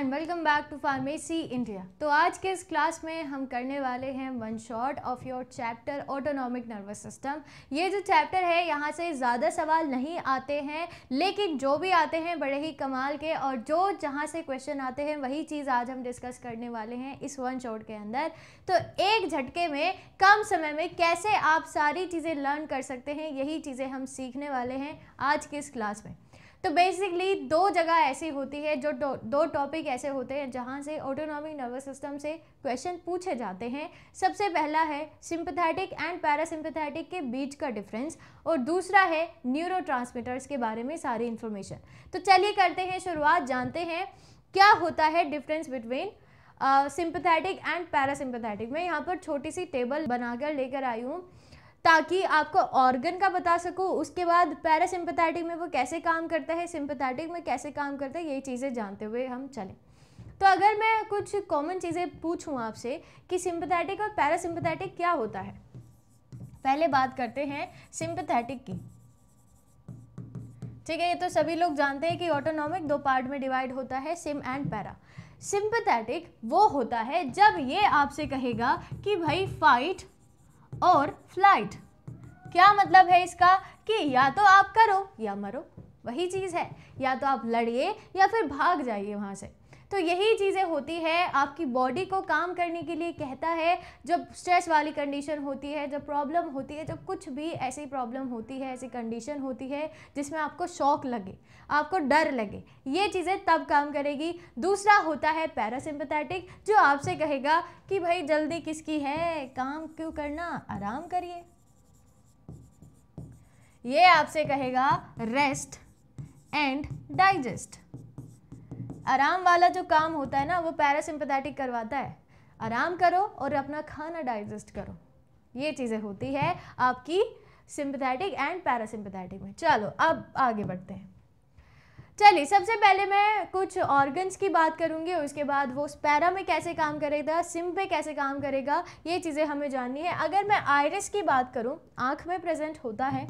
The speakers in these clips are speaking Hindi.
and welcome back to pharmacy India तो आज के इस क्लास में हम करने वाले हैं one shot of your chapter autonomic nervous system ये जो चैप्टर है यहाँ से ज़्यादा सवाल नहीं आते हैं लेकिन जो भी आते हैं बड़े ही कमाल के और जो जहाँ से क्वेश्चन आते हैं वही चीज़ आज हम डिस्कस करने वाले हैं इस वन शॉट के अंदर तो एक झटके में कम समय में कैसे आप सारी चीज़ें लर्न कर सकते हैं यही चीज़ें हम सीखने वाले हैं आज के इस क्लास में तो बेसिकली दो जगह ऐसी होती है जो दो टॉपिक ऐसे होते हैं जहाँ से ऑटोनॉमिक नर्वस सिस्टम से क्वेश्चन पूछे जाते हैं सबसे पहला है सिंपथेटिक एंड पैरासिम्पथेटिक के बीच का डिफरेंस और दूसरा है न्यूरो के बारे में सारी इन्फॉर्मेशन तो चलिए करते हैं शुरुआत जानते हैं क्या होता है difference between sympathetic and parasympathetic मैं यहाँ पर छोटी सी टेबल बनाकर लेकर आई हूँ ताकि आपको ऑर्गन का बता सकूँ उसके बाद पैरासिम्पथैटिक में वो कैसे काम करता है सिंपथैटिक में कैसे काम करता है ये चीज़ें जानते हुए हम चलें तो अगर मैं कुछ कॉमन चीज़ें पूछूँ आपसे कि सिंपथैटिक और पैरासिम्पथैटिक क्या होता है पहले बात करते हैं सिंपथैटिक की ठीक है ये तो सभी लोग जानते हैं कि ऑटोनॉमिक दो पार्ट में डिवाइड होता है सिम एंड पैरा सिंपथैटिक वो होता है जब ये आपसे कहेगा कि भाई फाइट और फ्लाइट क्या मतलब है इसका कि या तो आप करो या मरो वही चीज़ है या तो आप लड़िए या फिर भाग जाइए वहाँ से तो यही चीज़ें होती है आपकी बॉडी को काम करने के लिए कहता है जब स्ट्रेस वाली कंडीशन होती है जब प्रॉब्लम होती है जब कुछ भी ऐसी प्रॉब्लम होती है ऐसी कंडीशन होती है जिसमें आपको शौक लगे आपको डर लगे ये चीज़ें तब काम करेगी दूसरा होता है पैरासिम्पथेटिक जो आपसे कहेगा कि भाई जल्दी किसकी है काम क्यों करना आराम करिए ये आपसे कहेगा रेस्ट एंड डाइजेस्ट आराम वाला जो काम होता है ना वो पैरासिम्पथेटिक करवाता है आराम करो और अपना खाना डाइजेस्ट करो ये चीज़ें होती है आपकी सिंपथेटिक एंड पैरासिम्पथेटिक में चलो अब आगे बढ़ते हैं चलिए सबसे पहले मैं कुछ ऑर्गन्स की बात करूंगी और उसके बाद वो स्पैरा में कैसे काम करेगा सिम पे कैसे काम करेगा ये चीज़ें हमें जाननी है अगर मैं आयरस की बात करूं आँख में प्रेजेंट होता है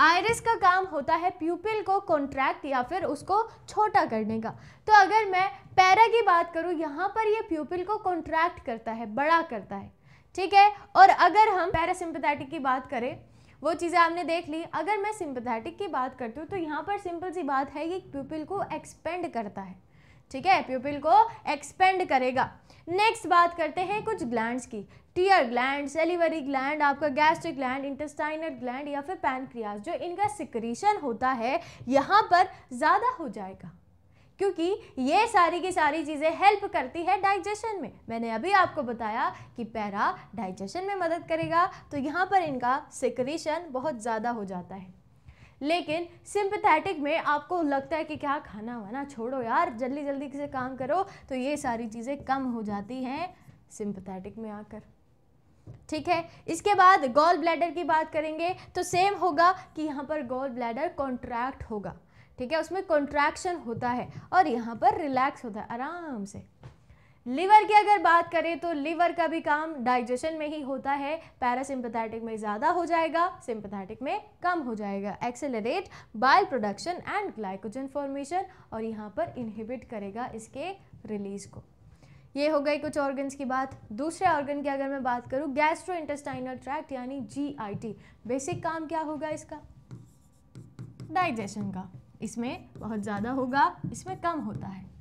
आयरिस का काम होता है प्यूपिल को कॉन्ट्रैक्ट या फिर उसको छोटा करने का तो अगर मैं पैरा की बात करूँ यहाँ पर ये प्यूपिल को कॉन्ट्रैक्ट करता है बड़ा करता है ठीक है और अगर हम पैरासिम्पथैटिक की बात करें वो चीज़ें आपने देख ली अगर मैं सिंपथैटिक की बात करती हूँ तो यहाँ पर सिंपल सी बात है कि प्यूपिल को एक्सपेंड करता है ठीक है प्यूपिल को एक्सपेंड करेगा नेक्स्ट बात करते हैं कुछ ग्लैंड्स की टीयर ग्लैंड सेलिवरी ग्लैंड आपका गैस्ट्रिक ग्लैंड इंटेस्टाइनल ग्लैंड या फिर पैनक्रियाज जो इनका सिक्रीशन होता है यहाँ पर ज़्यादा हो जाएगा क्योंकि ये सारी की सारी चीज़ें हेल्प करती है डाइजेशन में मैंने अभी आपको बताया कि पैरा डाइजेशन में मदद करेगा तो यहाँ पर इनका सिक्रीशन बहुत ज़्यादा हो जाता है लेकिन सिंपथेटिक में आपको लगता है कि क्या खाना वाना छोड़ो यार जल्दी जल्दी से काम करो तो ये सारी चीज़ें कम हो जाती हैं सिंपथेटिक में आकर ठीक है इसके बाद गोल ब्लैडर की बात करेंगे तो सेम होगा कि यहाँ पर गोल ब्लैडर कॉन्ट्रैक्ट होगा ठीक है उसमें कॉन्ट्रैक्शन होता है और यहाँ पर रिलैक्स होता है आराम से लीवर की अगर बात करें तो लीवर का भी काम डाइजेशन में ही होता है पैरासिम्पथैटिक में ज़्यादा हो जाएगा सिंपथैटिक में कम हो जाएगा accelerate bile production and glycogen formation और यहाँ पर इनहिबिट करेगा इसके रिलीज को ये हो गई कुछ ऑर्गन्स की बात दूसरे ऑर्गन की अगर मैं बात करूँ गैस्ट्रो इंटेस्टाइनल ट्रैक्ट यानी जी बेसिक काम क्या होगा इसका डाइजेशन का इसमें बहुत ज़्यादा होगा इसमें कम होता है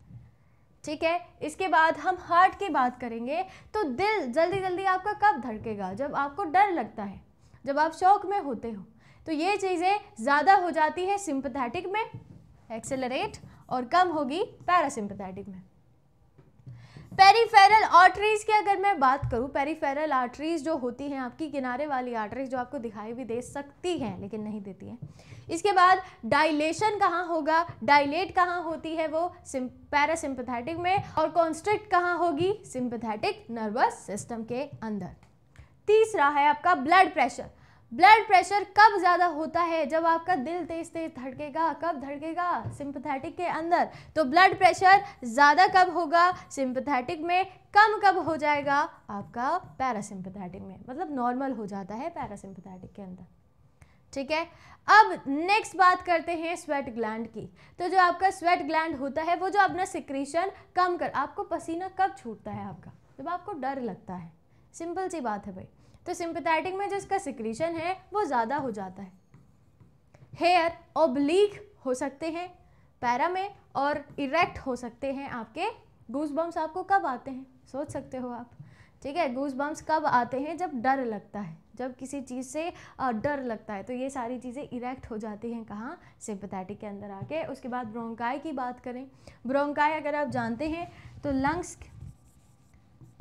ठीक है इसके बाद हम हार्ट की बात करेंगे तो दिल जल्दी जल्दी आपका कब धड़केगा जब आपको डर लगता है जब आप शौक में होते हो तो ये चीज़ें ज़्यादा हो जाती है सिंपथैटिक में एक्सेलरेट और कम होगी पैरासिम्पथैटिक में पेरीफेरल आर्टरीज की अगर मैं बात करूँ पेरीफेरल आर्टरीज जो होती हैं आपकी किनारे वाली आर्टरीज जो आपको दिखाई भी दे सकती हैं लेकिन नहीं देती हैं इसके बाद डाइलेशन कहाँ होगा डाइलेट कहाँ होती है वो पैरासिम्पथेटिक में और कॉन्स्ट्रिक्ट कहाँ होगी सिंपथेटिक नर्वस सिस्टम के अंदर तीसरा है आपका ब्लड प्रेशर ब्लड प्रेशर कब ज़्यादा होता है जब आपका दिल तेज तेज धड़केगा कब धड़केगा सिंपथेटिक के अंदर तो ब्लड प्रेशर ज़्यादा कब होगा सिंपथेटिक में कम कब हो जाएगा आपका पैरासिम्पथेटिक में मतलब नॉर्मल हो जाता है पैरासिम्पथेटिक के अंदर ठीक है अब नेक्स्ट बात करते हैं स्वेट ग्लैंड की तो जो आपका स्वेट ग्लैंड होता है वो जो अपना सिक्रीशन कम कर आपको पसीना कब छूटता है आपका जब आपको डर लगता है सिंपल सी बात है भाई तो सिंपथेटिक में जो इसका सिक्रीशन है वो ज़्यादा हो जाता है हेयर ओब्लीक हो सकते हैं पैरा में और इरेक्ट हो सकते हैं आपके गूस बम्स आपको कब आते हैं सोच सकते हो आप ठीक है गूस बम्स कब आते हैं जब डर लगता है जब किसी चीज़ से डर लगता है तो ये सारी चीज़ें इरेक्ट हो जाती हैं कहाँ सिंपथेटिक के अंदर आके उसके बाद ब्रोंकाई की बात करें ब्रोंकाई अगर आप जानते हैं तो लंग्स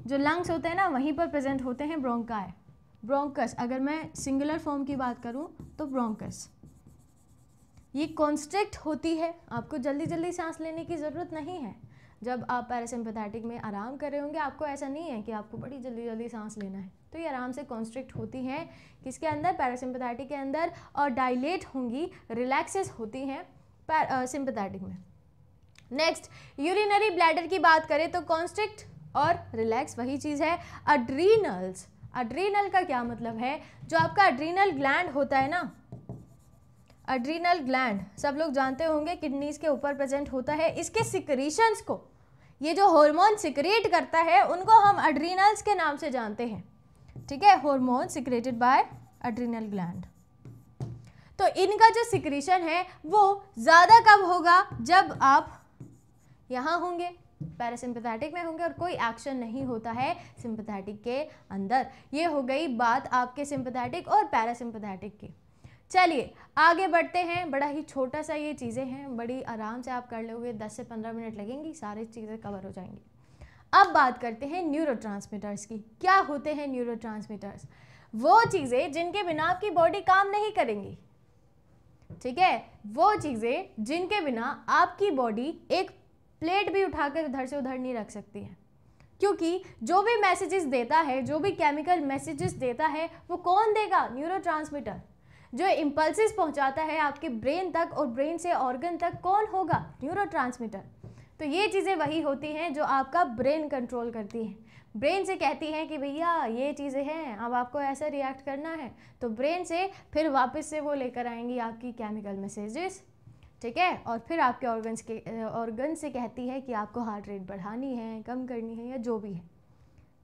जो लंग्स होते हैं ना वहीं पर प्रेजेंट होते हैं ब्रोंकाई ब्रोंकस अगर मैं सिंगुलर फॉर्म की बात करूँ तो ब्रोंकस ये कॉन्स्ट्रिक्ट होती है आपको जल्दी जल्दी सांस लेने की ज़रूरत नहीं है जब आप पैरासिम्पथैटिक में आराम कर रहे होंगे आपको ऐसा नहीं है कि आपको बड़ी जल्दी जल्दी सांस लेना है तो ये आराम से कॉन्स्ट्रिक्ट होती हैं किसके अंदर पैरासिम्पथैटिक के अंदर और डायलेट होंगी रिलैक्सेस होती हैं सिंपथैटिक में नेक्स्ट यूरिनरी ब्लैडर की बात करें तो कॉन्स्ट्रिक्ट और रिलैक्स वही चीज़ है अड्रीनल्स अड्रीनल का क्या मतलब है जो आपका अड्रीनल ग्लैंड होता है ना अड्रीनल ग्लैंड सब लोग जानते होंगे किडनीज के ऊपर प्रेजेंट होता है इसके सिक्रीशंस को ये जो हार्मोन सिक्रेट करता है उनको हम अड्रीनल्स के नाम से जानते हैं ठीक है hormone secreted by adrenal gland तो इनका जो सिक्रीशन है वो ज़्यादा कब होगा जब आप यहाँ होंगे पैरासिम्पथैटिक में होंगे और कोई एक्शन नहीं होता है सिंपथेटिक के अंदर ये हो गई बात आपके सिंपथेटिक और पैरासिम्पथैटिक की चलिए आगे बढ़ते हैं बड़ा ही छोटा सा ये चीज़ें हैं बड़ी आराम से आप कर लोगे दस से पंद्रह मिनट लगेंगी सारी चीज़ें कवर हो जाएंगी अब बात करते हैं न्यूरो की क्या होते हैं न्यूरो वो चीज़ें जिनके बिना आपकी बॉडी काम नहीं करेंगी ठीक है वो चीज़ें जिनके बिना आपकी बॉडी एक प्लेट भी उठाकर इधर से उधर नहीं रख सकती है क्योंकि जो भी मैसेजेस देता है जो भी केमिकल मैसेजेस देता है वो कौन देगा न्यूरो जो इम्पल्सिस पहुंचाता है आपके ब्रेन तक और ब्रेन से ऑर्गन तक कौन होगा न्यूरो तो ये चीज़ें वही होती हैं जो आपका ब्रेन कंट्रोल करती हैं ब्रेन से कहती हैं कि भैया ये चीज़ें हैं अब आपको ऐसा रिएक्ट करना है तो ब्रेन से फिर वापस से वो लेकर आएंगी आपकी केमिकल मैसेजेस ठीक है और फिर आपके ऑर्गन्स के ऑर्गन से कहती है कि आपको हार्ट रेट बढ़ानी है कम करनी है या जो भी है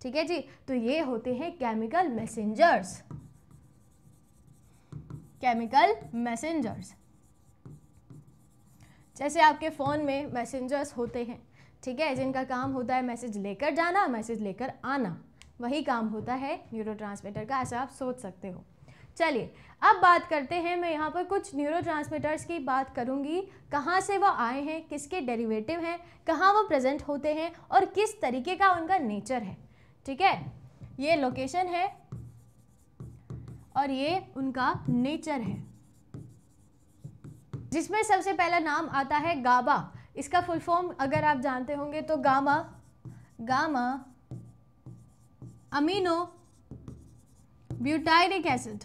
ठीक है जी तो ये होते हैं केमिकल मैसेंजर्स केमिकल मैसेंजर्स जैसे आपके फ़ोन में मैसेंजर्स होते हैं ठीक है जिनका काम होता है मैसेज लेकर जाना मैसेज लेकर आना वही काम होता है न्यूरोट्रांसमीटर का ऐसा आप सोच सकते हो चलिए अब बात करते हैं मैं यहाँ पर कुछ न्यूरो की बात करूँगी कहाँ से वो आए हैं किसके डेरिवेटिव हैं कहाँ वो प्रेजेंट होते हैं और किस तरीके का उनका नेचर है ठीक है ये लोकेशन है और ये उनका नेचर है जिसमें सबसे पहला नाम आता है गाबा इसका फुल फॉर्म अगर आप जानते होंगे तो gamma gamma amino butyric acid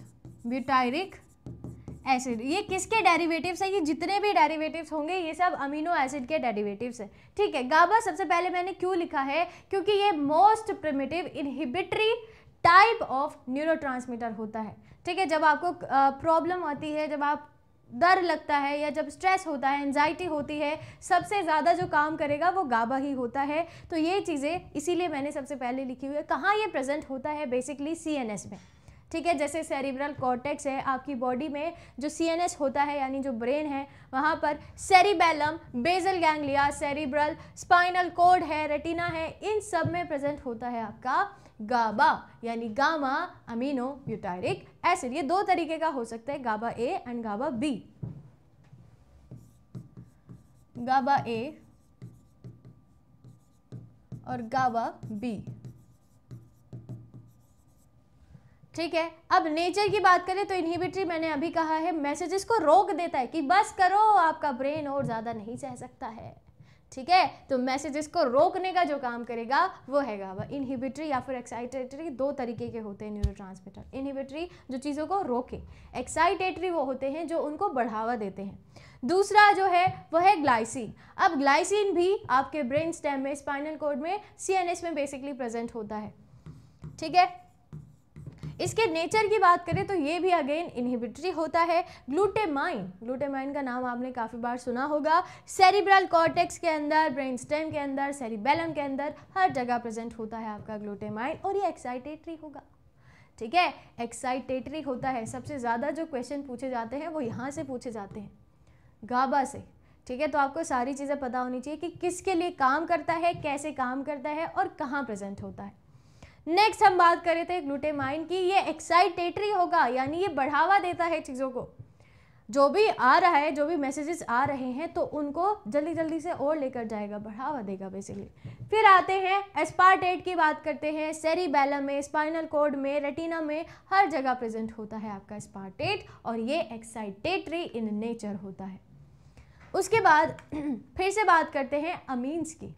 butyric acid ये किसके डेरिवेटिव्स हैं ये जितने भी डेरिवेटिव्स होंगे ये सब अमीनो एसिड के डेरिवेटिव्स हैं ठीक है गाबा सबसे पहले मैंने क्यों लिखा है क्योंकि ये most primitive inhibitory type of neuro होता है ठीक है जब आपको प्रॉब्लम आती है जब आप डर लगता है या जब स्ट्रेस होता है एनजाइटी होती है सबसे ज़्यादा जो काम करेगा वो गाबा ही होता है तो ये चीज़ें इसीलिए मैंने सबसे पहले लिखी हुई है कहाँ ये प्रेजेंट होता है बेसिकली सी में ठीक है जैसे सेरिब्रल कॉर्टेक्स है आपकी बॉडी में जो सी होता है यानी जो ब्रेन है वहाँ पर cerebellum basal ganglia cerebral spinal cord है रेटिना है इन सब में प्रेजेंट होता है आपका गाबा यानी गामा अमीनो ब्यूटायरिक एसिड ये दो तरीके का हो सकता है गाबा ए एंड गाबा बी गाबा ए और गाबा बी ठीक है अब नेचर की बात करें तो इनहिबिटरी मैंने अभी कहा है मैसेजेस को रोक देता है कि बस करो आपका ब्रेन और ज़्यादा नहीं सह सकता है ठीक है तो मैसेजेस को रोकने का जो काम करेगा वो है गाबा इनहिबिटरी या फिर एक्साइटेटरी दो तरीके के होते हैं न्यूरोट्रांसमीटर इनहिबिटरी जो चीज़ों को रोके एक्साइटेटरी वो होते हैं जो उनको बढ़ावा देते हैं दूसरा जो है वह है ग्लाइसिन अब ग्लाइसिन भी आपके ब्रेन स्टेम में स्पाइनल कोड में सी में बेसिकली प्रेजेंट होता है ठीक है इसके नेचर की बात करें तो ये भी अगेन इनहिबिटरी होता है ग्लूटेमाइन ग्लूटेमाइन का नाम आपने काफ़ी बार सुना होगा सेरिब्रल कॉर्टेक्स के अंदर ब्रेन स्टेम के अंदर सेरिबेलम के अंदर हर जगह प्रेजेंट होता है आपका ग्लूटेमाइन और ये एक्साइटेटरी होगा ठीक है एक्साइटेटरी होता है सबसे ज़्यादा जो क्वेश्चन पूछे जाते हैं वो यहाँ से पूछे जाते हैं गाबा से ठीक है तो आपको सारी चीज़ें पता होनी चाहिए कि किसके लिए काम करता है कैसे काम करता है और कहाँ प्रेजेंट होता है नेक्स्ट हम बात करें थे ग्लूटेमाइन की ये एक्साइटेटरी होगा यानी ये बढ़ावा देता है चीज़ों को जो भी आ रहा है जो भी मैसेजेस आ रहे हैं तो उनको जल्दी जल्दी से और लेकर जाएगा बढ़ावा देगा बेसिकली फिर आते हैं एस्पार्टेट की बात करते हैं सेरिबैलम में स्पाइनल कोड में रेटिना में हर जगह प्रेजेंट होता है आपका एस्पार्टेट और ये एक्साइटेटरी इन नेचर होता है उसके बाद फिर से बात करते हैं अमीन्स की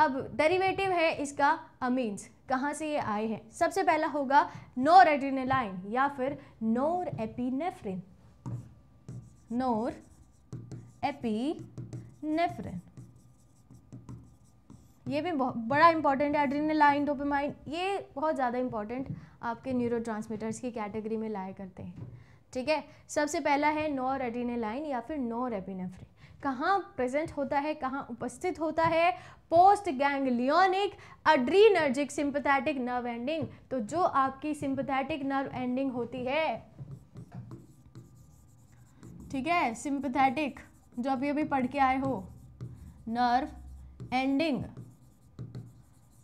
अब डेरिवेटिव है इसका अमीन्स कहाँ से ये आए हैं सबसे पहला होगा नोर एड्रीनलाइन या फिर नोर एपीनेफ्रिन नोर एपीनेफ्रिन ये भी बड़ा इंपॉर्टेंट है एड्रीनलाइन डोपामाइन ये बहुत ज़्यादा इंपॉर्टेंट आपके न्यूरो की कैटेगरी में लाया करते हैं ठीक है सबसे पहला है नोर एड्रीनलाइन या फिर नोर एपिनेफ्रिन कहाँ प्रेजेंट होता है कहाँ उपस्थित होता है post ganglionic adrenergic sympathetic nerve ending तो जो आपकी सिंपथैटिक नर्व एंडिंग होती है ठीक है सिंपथैटिक जो अभी अभी पढ़ के आए हो नर्व एंडिंग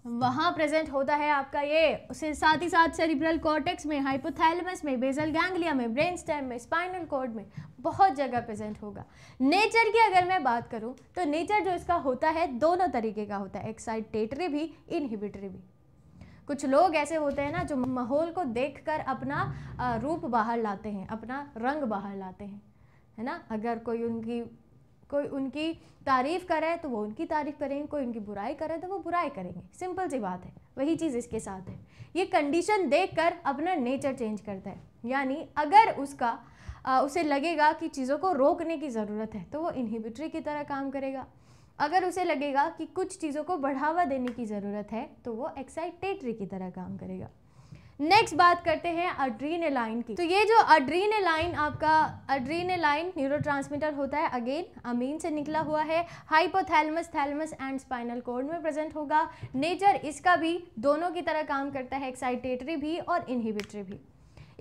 वहाँ प्रेजेंट होता है आपका ये उसे साथ ही साथ सेरिब्रल कॉर्टेक्स में हाइपोथैलेमस में बेजल गैंग्लिया में ब्रेन स्टेम में स्पाइनल कॉर्ड में बहुत जगह प्रेजेंट होगा नेचर की अगर मैं बात करूँ तो नेचर जो इसका होता है दोनों तरीके का होता है एक्साइटेटरी भी इनहिबिटरी भी कुछ लोग ऐसे होते हैं ना जो माहौल को देख अपना रूप बाहर लाते हैं अपना रंग बाहर लाते हैं है ना अगर कोई उनकी कोई उनकी तारीफ़ करे तो वो उनकी तारीफ़ करेंगे कोई उनकी बुराई करे तो वो बुराई करेंगे सिंपल सी बात है वही चीज़ इसके साथ है ये कंडीशन देखकर अपना नेचर चेंज करता है यानी अगर उसका आ, उसे लगेगा कि चीज़ों को रोकने की ज़रूरत है तो वो इनहिबिटरी की तरह काम करेगा अगर उसे लगेगा कि कुछ चीज़ों को बढ़ावा देने की ज़रूरत है तो वो एक्साइटेटरी की तरह काम करेगा नेक्स्ट बात करते हैं अड्रीनेलाइन की तो ये जो अड्रीनेलाइन आपका अड्रीनेलाइन न्यूरोट्रांसमीटर होता है अगेन अमीन से निकला हुआ है hypothalamus thalamus and spinal cord में प्रेजेंट होगा नेचर इसका भी दोनों की तरह काम करता है एक्साइटेटरी भी और इनहिबिटरी भी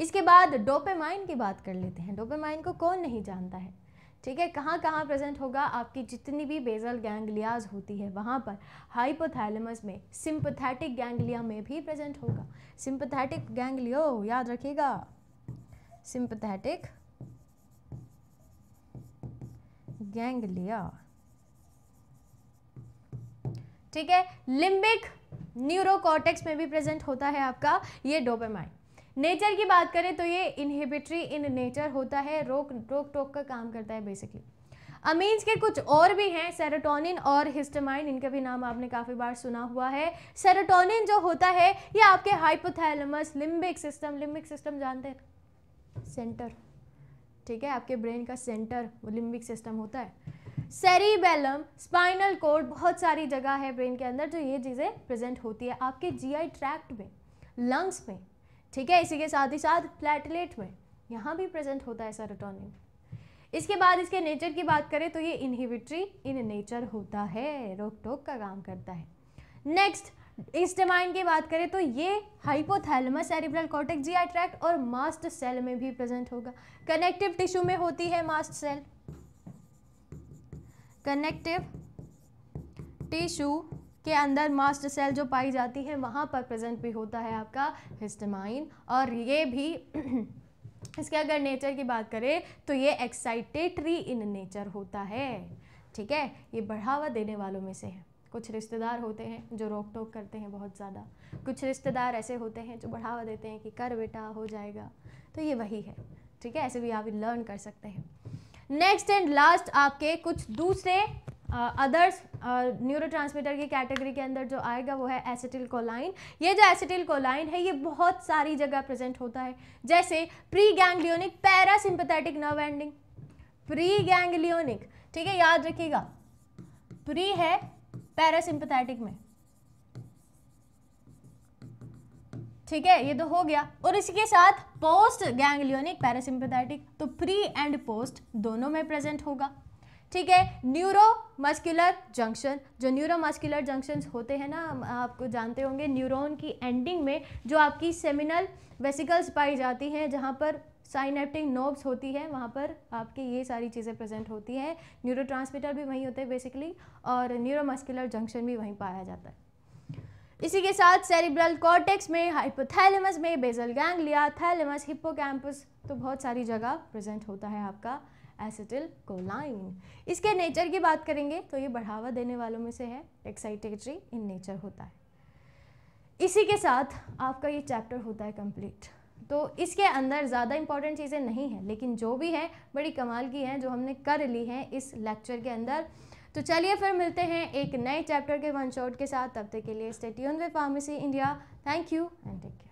इसके बाद डोपेमाइन की बात कर लेते हैं डोपेमाइन को कौन नहीं जानता है ठीक है कहाँ कहाँ प्रेजेंट होगा आपकी जितनी भी बेजल गैंग्लियाज होती है वहाँ पर हाइपोथैलेमस में सिंपथैटिक गैंग्लिया में भी प्रेजेंट होगा सिंपथैटिक गैंग्लियो याद रखिएगा सिंपथैटिक गैंग्लिया ठीक है लिम्बिक न्यूरोकॉर्टेक्स में भी प्रेजेंट होता है आपका ये डोपेमाइन नेचर की बात करें तो ये इनहिबिटरी इन नेचर होता है रोक रोक टोक का काम करता है बेसिकली अमीन्स के कुछ और भी हैं सेरोटोनिन और हिस्टामाइन इनका भी नाम आपने काफ़ी बार सुना हुआ है सेरोटोनिन जो होता है ये आपके hypothalamus limbic system limbic system जानते हैं सेंटर ठीक है आपके ब्रेन का सेंटर वो लिम्बिक सिस्टम होता है सेरिबेलम स्पाइनल कोड बहुत सारी जगह है ब्रेन के अंदर जो ये चीज़ें प्रेजेंट होती है आपके आई ट्रैक्ट में लंग्स में ठीक है इसी के साथ ही साथ प्लेटलेट में यहाँ भी प्रेजेंट होता है सेरोटोनिन इसके बाद इसके नेचर की बात करें तो ये इनहिबिटरी इन नेचर होता है रोक टोक का काम करता है नेक्स्ट इस्टेमाइन की बात करें तो ये hypothalamus cerebral cortex GI tract और मास्ट सेल में भी प्रेजेंट होगा कनेक्टिव टिश्यू में होती है मास्ट सेल कनेक्टिव टिश्यू के अंदर मास्ट सेल जो पाई जाती है वहाँ पर प्रेजेंट भी होता है आपका हिस्टमाइन और ये भी इसके अगर नेचर की बात करें तो ये एक्साइटेटरी इन नेचर होता है ठीक है ये बढ़ावा देने वालों में से है कुछ रिश्तेदार होते हैं जो रोक टोक करते हैं बहुत ज़्यादा कुछ रिश्तेदार ऐसे होते हैं जो बढ़ावा देते हैं कि कर बेटा हो जाएगा तो ये वही है ठीक है ऐसे भी आप लर्न कर सकते हैं नेक्स्ट एंड लास्ट आपके कुछ दूसरे अदर्स न्यूरो ट्रांसमीटर की कैटेगरी के अंदर जो आएगा वो है एसिटिल कोलाइन ये जो एसिटिल कोलाइन है ये बहुत सारी जगह प्रेजेंट होता है जैसे pre ganglionic parasympathetic nerve ending pre ganglionic ठीक है याद रखिएगा प्री है पैरासिम्पथेटिक में ठीक है ये तो हो गया और इसके साथ पोस्ट गैंगलियोनिक पैरासिम्पथेटिक तो प्री एंड पोस्ट दोनों में प्रेजेंट होगा ठीक है न्यूरो मस्कुलर जंक्शन जो न्यूरो मस्कुलर जंक्शन होते हैं ना आपको जानते होंगे न्यूरोन की एंडिंग में जो आपकी सेमिनल वेसिकल्स पाई जाती हैं जहाँ पर साइनेप्टिक नोब्स होती है वहाँ पर आपकी ये सारी चीज़ें प्रेजेंट होती हैं न्यूरो भी वहीं होते हैं बेसिकली और न्यूरोमस्कुलर जंक्शन भी वहीं पाया जाता है इसी के साथ सेरिब्रल कॉर्टेक्स में हाइपोथैलेमस में बेजल गैंग्लिया थैलेमस हिप्पोकैम्पस तो बहुत सारी जगह प्रेजेंट होता है आपका एसिटिल कोलाइन इसके नेचर की बात करेंगे तो ये बढ़ावा देने वालों में से है एक्साइटेटरी इन नेचर होता है इसी के साथ आपका ये चैप्टर होता है कंप्लीट तो इसके अंदर ज़्यादा इंपॉर्टेंट चीज़ें नहीं हैं लेकिन जो भी है बड़ी कमाल की हैं जो हमने कर ली हैं इस लेक्चर के अंदर तो चलिए फिर मिलते हैं एक नए चैप्टर के वन शॉट के साथ तब तक के लिए stay tuned with pharmacy India thank you and take care